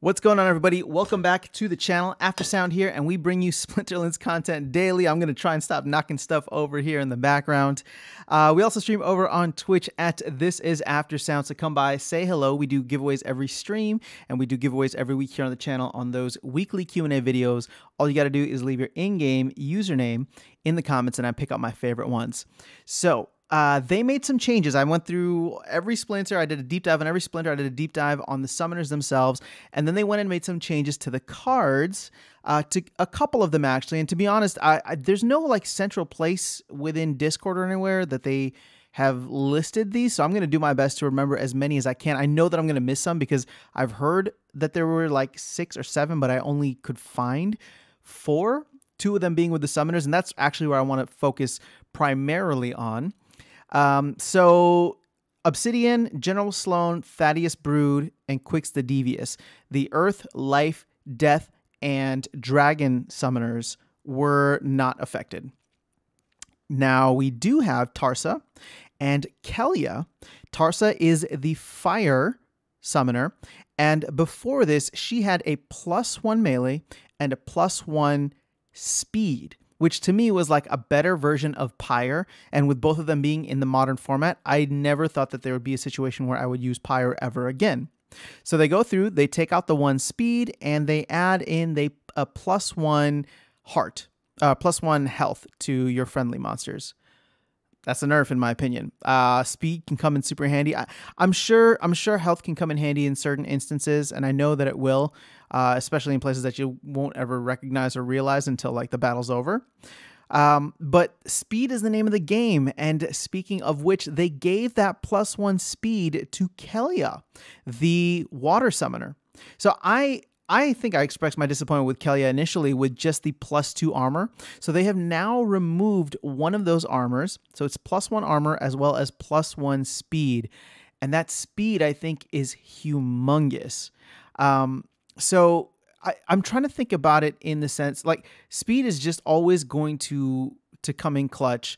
What's going on, everybody? Welcome back to the channel. After Sound here, and we bring you Splinterlands content daily. I'm going to try and stop knocking stuff over here in the background. Uh, we also stream over on Twitch at This Is After Sound, so come by, say hello. We do giveaways every stream, and we do giveaways every week here on the channel on those weekly Q&A videos. All you got to do is leave your in-game username in the comments, and I pick up my favorite ones. So uh, they made some changes. I went through every splinter. I did a deep dive on every splinter. I did a deep dive on the summoners themselves. And then they went and made some changes to the cards, uh, to a couple of them actually. And to be honest, I, I, there's no like central place within Discord or anywhere that they have listed these. So I'm going to do my best to remember as many as I can. I know that I'm going to miss some because I've heard that there were like six or seven, but I only could find four, two of them being with the summoners. And that's actually where I want to focus primarily on. Um, so Obsidian, General Sloan, Thaddeus Brood, and Quix the Devious, the Earth, Life, Death, and Dragon summoners were not affected. Now we do have Tarsa and Kelia. Tarsa is the fire summoner, and before this, she had a plus one melee and a plus one speed which to me was like a better version of Pyre. And with both of them being in the modern format, I never thought that there would be a situation where I would use Pyre ever again. So they go through, they take out the one speed, and they add in they a plus one heart, uh, plus one health to your friendly monsters. That's a nerf, in my opinion. Uh, speed can come in super handy. I, am sure. I'm sure health can come in handy in certain instances, and I know that it will, uh, especially in places that you won't ever recognize or realize until like the battle's over. Um, but speed is the name of the game. And speaking of which, they gave that plus one speed to Kelia, the water summoner. So I I think I expressed my disappointment with Kelia initially with just the plus two armor. So they have now removed one of those armors. So it's plus one armor as well as plus one speed. And that speed, I think, is humongous. Um, so I, I'm trying to think about it in the sense like speed is just always going to to come in clutch.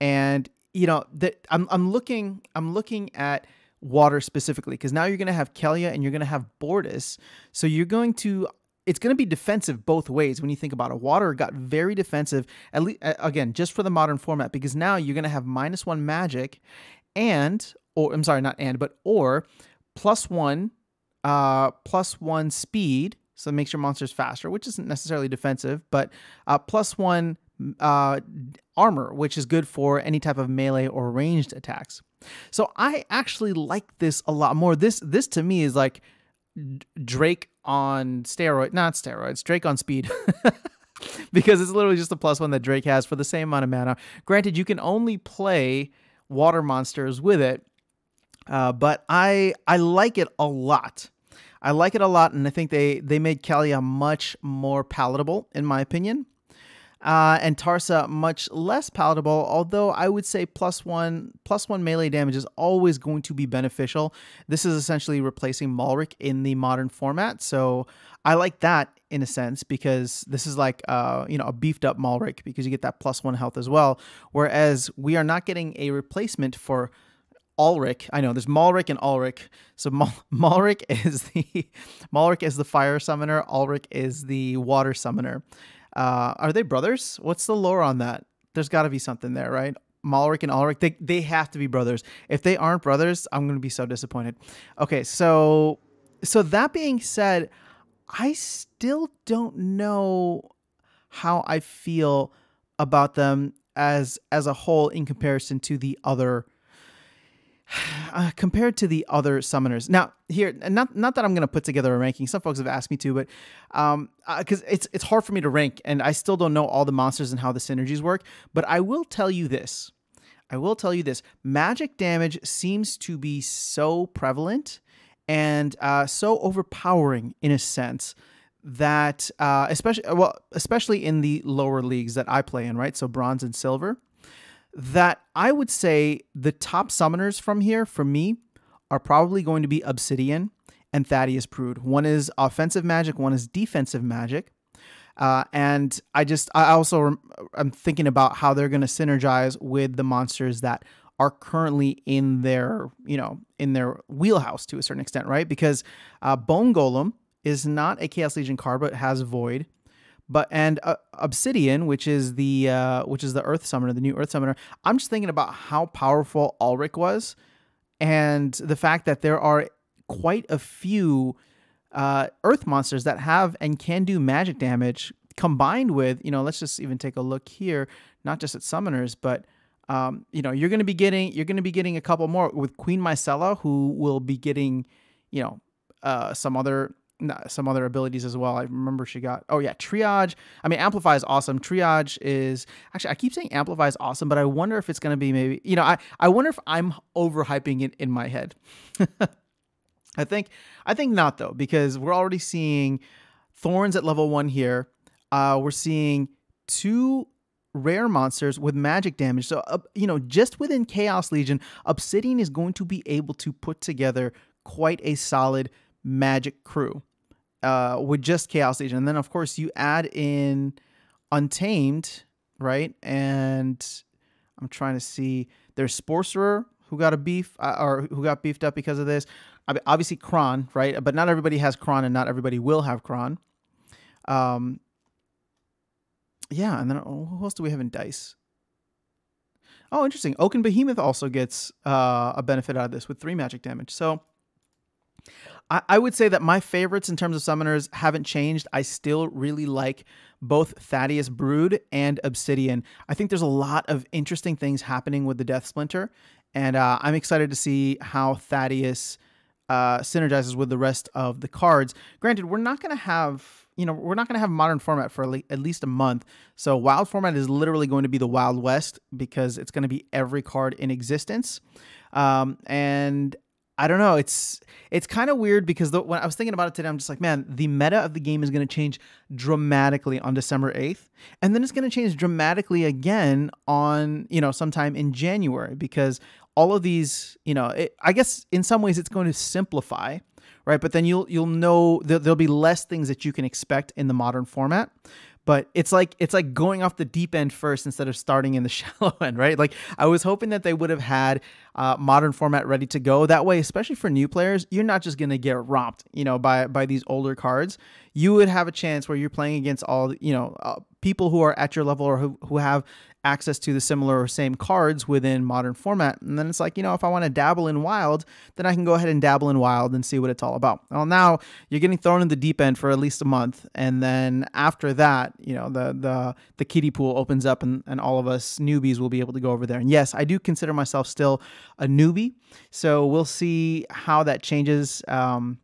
And, you know, that I'm I'm looking I'm looking at water specifically, because now you're going to have Kelia and you're going to have Bortis. So you're going to it's going to be defensive both ways when you think about it. Water got very defensive, at least again, just for the modern format, because now you're going to have minus one magic, and or I'm sorry, not and but or plus one, uh, plus one speed, so it makes your monsters faster, which isn't necessarily defensive, but uh, plus one uh, armor, which is good for any type of melee or ranged attacks. So I actually like this a lot more. This this to me is like Drake on steroid, not steroids, Drake on speed. because it's literally just a plus one that Drake has for the same amount of mana. Granted, you can only play water monsters with it, uh, but I I like it a lot. I like it a lot, and I think they they made Kalia much more palatable, in my opinion. Uh, and Tarsa much less palatable, although I would say plus one plus one melee damage is always going to be beneficial. This is essentially replacing Malric in the modern format, so I like that in a sense because this is like uh, you know a beefed up Malric because you get that plus one health as well. Whereas we are not getting a replacement for Ulric. I know there's Malric and Ulric. So Mal- Malric is the Malric is the fire summoner. Ulric is the water summoner. Uh, are they brothers? What's the lore on that? There's got to be something there, right? Malric and Ulric, they, they have to be brothers. If they aren't brothers, I'm going to be so disappointed. Okay, so so that being said, I still don't know how I feel about them as as a whole in comparison to the other uh, compared to the other summoners. Now, here, not not that I'm going to put together a ranking. Some folks have asked me to, but um, because uh, it's it's hard for me to rank, and I still don't know all the monsters and how the synergies work. But I will tell you this. I will tell you this. Magic damage seems to be so prevalent and uh, so overpowering in a sense that uh, especially well especially in the lower leagues that I play in, right? So bronze and silver that I would say the top summoners from here, for me, are probably going to be Obsidian and Thaddeus Prude. One is offensive magic, one is defensive magic. Uh, and I just, I also I'm thinking about how they're going to synergize with the monsters that are currently in their, you know, in their wheelhouse to a certain extent, right? Because uh, Bone Golem is not a Chaos Legion card, but has Void but and uh, Obsidian, which is the uh, which is the Earth Summoner, the new Earth Summoner. I'm just thinking about how powerful Ulrich was, and the fact that there are quite a few uh, Earth monsters that have and can do magic damage combined with you know. Let's just even take a look here, not just at summoners, but um, you know you're going to be getting you're going to be getting a couple more with Queen Mycella, who will be getting you know uh, some other some other abilities as well. I remember she got oh yeah, triage. I mean, amplify is awesome. Triage is actually I keep saying amplify is awesome, but I wonder if it's going to be maybe you know I I wonder if I'm overhyping it in my head. I think I think not though because we're already seeing thorns at level one here. Uh, we're seeing two rare monsters with magic damage. So uh, you know, just within Chaos Legion, Obsidian is going to be able to put together quite a solid magic crew uh, with just Chaos Agent. And then, of course, you add in Untamed, right? And I'm trying to see. There's Sorcerer, who got a beef, uh, or who got beefed up because of this. Obviously, Kron, right? But not everybody has Kron, and not everybody will have Kron. Um, yeah, and then oh, who else do we have in Dice? Oh, interesting. Oaken Behemoth also gets uh, a benefit out of this with three magic damage. So I, I would say that my favorites in terms of summoners haven't changed. I still really like both Thaddeus Brood and Obsidian. I think there's a lot of interesting things happening with the Death Splinter, and uh, I'm excited to see how Thaddeus uh, synergizes with the rest of the cards. Granted, we're not going to have you know we're not going to have modern format for at least a month, so wild format is literally going to be the wild west because it's going to be every card in existence, um, and I don't know. It's it's kind of weird because the, when I was thinking about it today, I'm just like, man, the meta of the game is going to change dramatically on December 8th, and then it's going to change dramatically again on you know sometime in January because all of these, you know, it, I guess in some ways it's going to simplify, right? But then you'll you'll know there'll be less things that you can expect in the modern format but it's like it's like going off the deep end first instead of starting in the shallow end right like i was hoping that they would have had uh, modern format ready to go that way especially for new players you're not just going to get romped you know by by these older cards you would have a chance where you're playing against all you know uh, people who are at your level or who, who have access to the similar or same cards within modern format. And then it's like, you know, if I want to dabble in wild, then I can go ahead and dabble in wild and see what it's all about. Well, now you're getting thrown in the deep end for at least a month. And then after that, you know, the the the kiddie pool opens up and, and all of us newbies will be able to go over there. And yes, I do consider myself still a newbie. So we'll see how that changes. Um,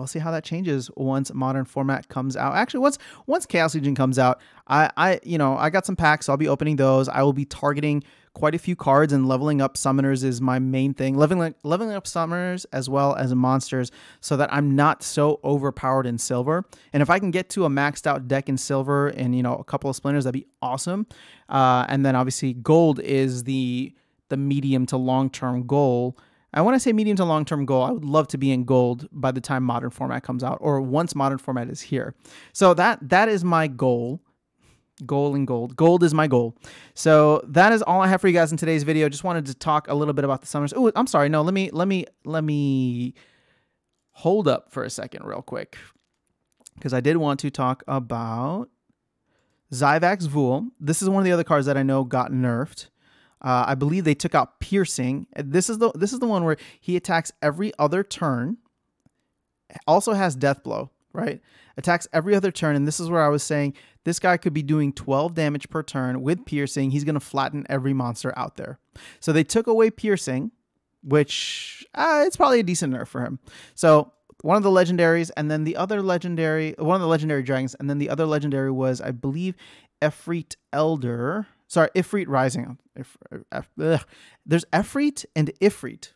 we'll see how that changes once modern format comes out. Actually, once once Chaos Legion comes out, I I you know I got some packs. So I'll be opening those. I will be targeting quite a few cards and leveling up summoners is my main thing. Leveling leveling up summoners as well as monsters so that I'm not so overpowered in silver. And if I can get to a maxed out deck in silver and you know a couple of splinters, that'd be awesome. Uh, and then obviously gold is the the medium to long term goal I want to say medium to long term goal. I would love to be in gold by the time modern format comes out or once modern format is here. So that that is my goal. Goal and gold. Gold is my goal. So that is all I have for you guys in today's video. Just wanted to talk a little bit about the summers. Oh, I'm sorry. No, let me let me let me hold up for a second real quick. Because I did want to talk about Zyvax Vool. This is one of the other cards that I know got nerfed. Uh, I believe they took out piercing. This is the this is the one where he attacks every other turn. Also has death blow, right? Attacks every other turn, and this is where I was saying this guy could be doing 12 damage per turn with piercing. He's gonna flatten every monster out there. So they took away piercing, which uh, it's probably a decent nerf for him. So one of the legendaries, and then the other legendary, one of the legendary dragons, and then the other legendary was, I believe, Efreet Elder. Sorry, Ifrit Rising. If, if, uh, there's Efreet and Ifrit,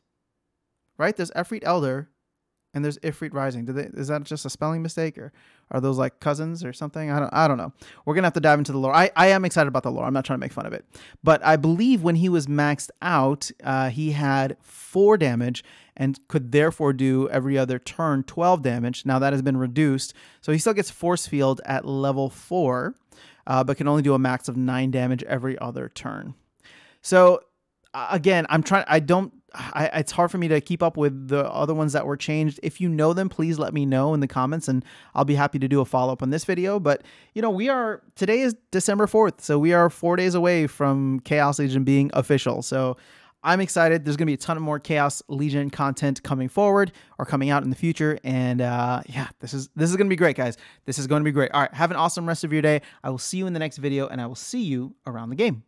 right? There's Efreet Elder, and there's Ifrit Rising. They, is that just a spelling mistake, or are those like cousins or something? I don't, I don't know. We're gonna have to dive into the lore. I, I am excited about the lore. I'm not trying to make fun of it, but I believe when he was maxed out, uh, he had four damage and could therefore do every other turn 12 damage. Now that has been reduced, so he still gets Force Field at level four uh, but can only do a max of nine damage every other turn. So again, I'm trying. I don't. I, it's hard for me to keep up with the other ones that were changed. If you know them, please let me know in the comments, and I'll be happy to do a follow up on this video. But you know, we are today is December fourth, so we are four days away from Chaos Legion being official. So I'm excited. There's going to be a ton of more Chaos Legion content coming forward or coming out in the future, and uh, yeah, this is this is going to be great, guys. This is going to be great. All right, have an awesome rest of your day. I will see you in the next video, and I will see you around the game.